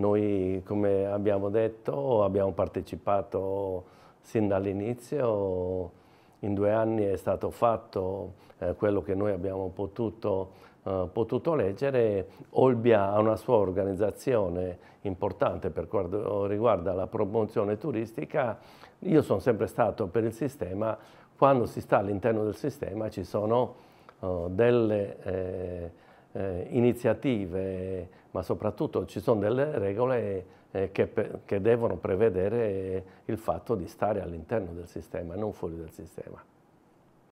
Noi, come abbiamo detto, abbiamo partecipato sin dall'inizio, in due anni è stato fatto eh, quello che noi abbiamo potuto, eh, potuto, leggere. Olbia ha una sua organizzazione importante per quanto riguarda la promozione turistica. Io sono sempre stato per il sistema, quando si sta all'interno del sistema ci sono eh, delle eh, eh, iniziative, ma soprattutto ci sono delle regole eh, che, che devono prevedere il fatto di stare all'interno del sistema, non fuori dal sistema.